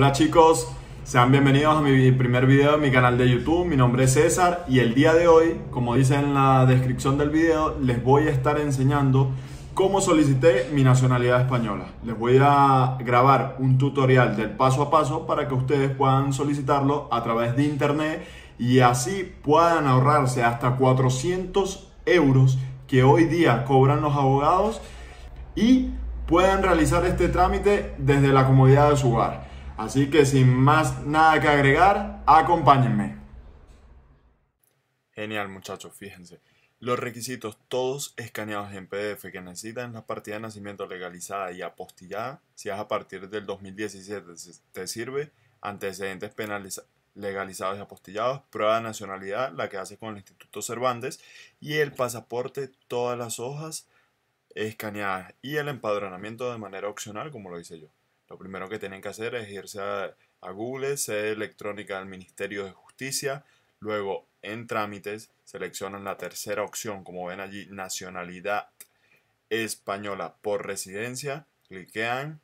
Hola chicos, sean bienvenidos a mi primer video de mi canal de YouTube. Mi nombre es César y el día de hoy, como dice en la descripción del video, les voy a estar enseñando cómo solicité mi nacionalidad española. Les voy a grabar un tutorial del paso a paso para que ustedes puedan solicitarlo a través de internet y así puedan ahorrarse hasta 400 euros que hoy día cobran los abogados y puedan realizar este trámite desde la comodidad de su hogar. Así que sin más nada que agregar, acompáñenme. Genial muchachos, fíjense. Los requisitos todos escaneados en PDF que necesitan la partida de nacimiento legalizada y apostillada, si es a partir del 2017 te sirve, antecedentes penales legalizados y apostillados, prueba de nacionalidad, la que hace con el Instituto Cervantes, y el pasaporte, todas las hojas escaneadas y el empadronamiento de manera opcional, como lo hice yo lo primero que tienen que hacer es irse a, Google, sede electrónica del Ministerio de Justicia, luego en trámites seleccionan la tercera opción, como ven allí, nacionalidad española por residencia, cliquean,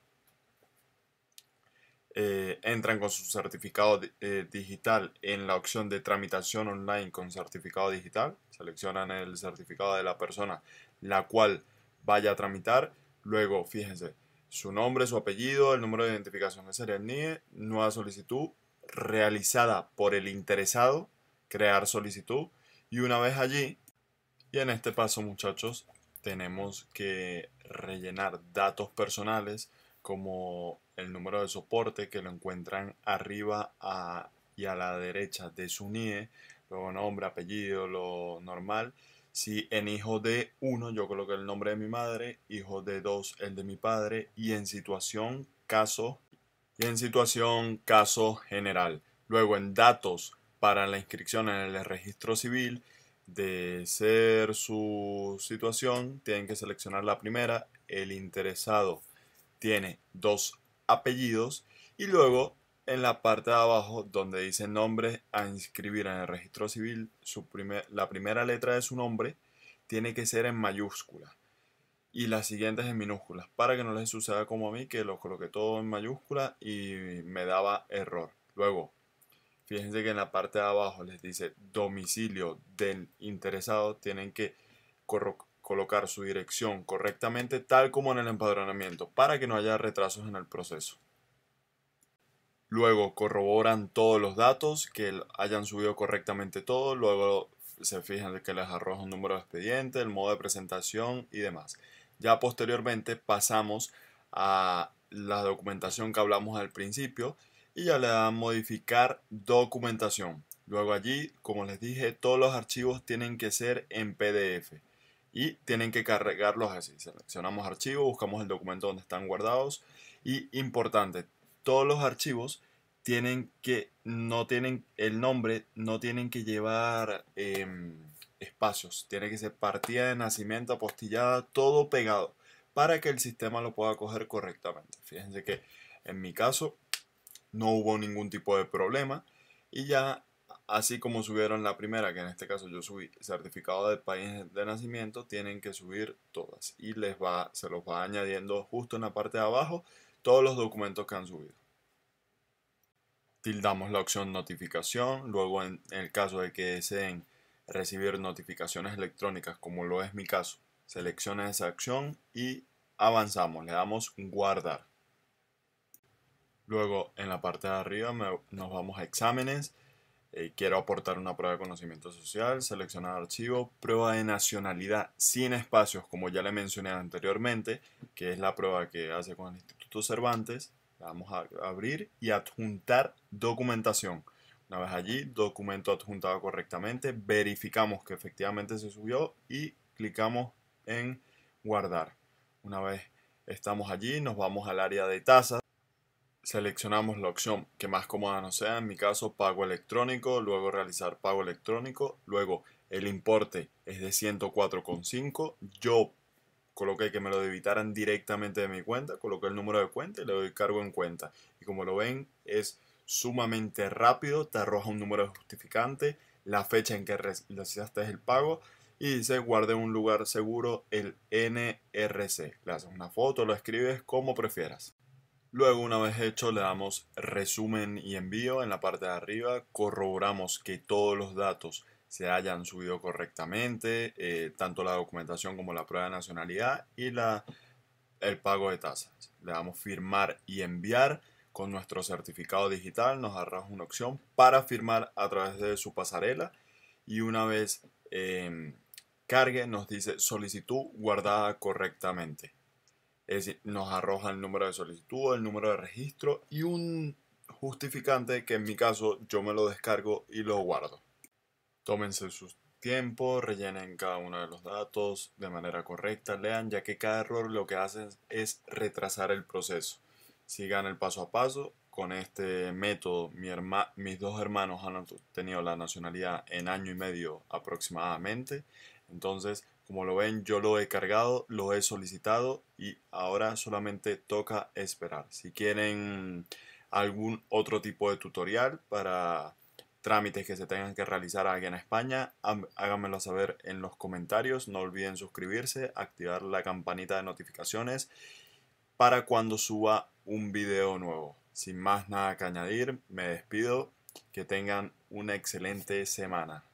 eh, entran con su certificado eh, digital en la opción de tramitación online con certificado digital, seleccionan el certificado de la persona la cual vaya a tramitar, luego fíjense, su nombre, su apellido, el número de identificación que sería el NIE, nueva solicitud realizada por el interesado, crear solicitud y una vez allí, y en este paso muchachos, tenemos que rellenar datos personales como el número de soporte que lo encuentran arriba y a la derecha de su NIE, luego nombre, apellido, lo normal si en hijo de uno yo coloque el nombre de mi madre, hijo de dos el de mi padre y en situación, caso, y en situación, caso general. Luego en datos para la inscripción en el registro civil, de ser su situación, tienen que seleccionar la primera. El interesado tiene dos apellidos y luego en la parte de abajo donde dice nombre a inscribir en el registro civil, la primera letra de su nombre tiene que ser en mayúscula y las siguientes en minúsculas para que no les suceda como a mí que lo coloqué todo en mayúscula y me daba error. Luego, fíjense que en la parte de abajo les dice domicilio del interesado, tienen que colocar su dirección correctamente tal como en el empadronamiento para que no haya retrasos en el proceso. Luego corroboran todos los datos, que hayan subido correctamente todo. Luego se fijan que les arroja un número de expediente, el modo de presentación y demás. Ya posteriormente pasamos a la documentación que hablamos al principio y ya le dan modificar documentación. Luego allí, como les dije, todos los archivos tienen que ser en PDF y tienen que cargarlos así. Seleccionamos archivo, buscamos el documento donde están guardados y importante, todos los archivos tienen que, no tienen el nombre, no tienen que llevar em, espacios, tiene que ser partida de nacimiento, apostillada, todo pegado, para que el sistema lo pueda coger correctamente. Fíjense que en mi caso no hubo ningún tipo de problema y ya así como subieron la primera, que en este caso yo subí certificado de país de nacimiento, tienen que subir todas y les va, se los va añadiendo justo en la parte de abajo todos los documentos que han subido. Tildamos la opción notificación, luego en, el caso de que deseen recibir notificaciones electrónicas como lo es mi caso, selecciona esa acción y avanzamos, le damos guardar. Luego en la parte de arriba nos vamos a exámenes, eh, quiero aportar una prueba de conocimiento social, seleccionar archivo, prueba de nacionalidad sin espacios como ya le mencioné anteriormente, que es la prueba que hace con el Instituto Cervantes. vamos a abrir y adjuntar documentación. Una vez allí, documento adjuntado correctamente, verificamos que efectivamente se subió y clicamos en guardar. Una vez estamos allí, nos vamos al área de tasas, seleccionamos la opción que más cómoda no sea, en mi caso pago electrónico, luego realizar pago electrónico, luego el importe es de 104,5, yo coloqué que me lo debitaran directamente de mi cuenta, coloqué el número de cuenta y le doy cargo en cuenta. Y como lo ven, es sumamente rápido, te arroja un número de justificante, la fecha en que realizaste el pago y dice guarde en un lugar seguro el NRC. Le haces una foto, lo escribes como prefieras. Luego, una vez hecho, le damos resumen y envío en la parte de arriba, corroboramos que todos los datos se hayan subido correctamente, eh, tanto la documentación como la prueba de nacionalidad y la, el pago de tasas. Le damos firmar y enviar con nuestro certificado digital, nos arroja una opción para firmar a través de su pasarela y una vez em, cargue nos dice solicitud guardada correctamente. Es nos arroja el número de solicitud, el número de registro y un justificante que en mi caso yo me lo descargo y lo guardo. Tómense su tiempo, rellenen cada uno de los datos de manera correcta, lean, ya que cada error lo que hacen es retrasar el proceso. Sigan el paso a paso con este método. mis dos hermanos han obtenido la nacionalidad en año y medio aproximadamente. Entonces, como lo ven, yo lo he cargado, lo he solicitado y ahora solamente toca esperar. Si quieren algún otro tipo de tutorial para trámites que se tengan que realizar aquí en España, háganmelo saber en los comentarios. No olviden suscribirse, activar la campanita de notificaciones para cuando suba un video nuevo. Sin más nada que añadir, me despido. Que tengan una excelente semana.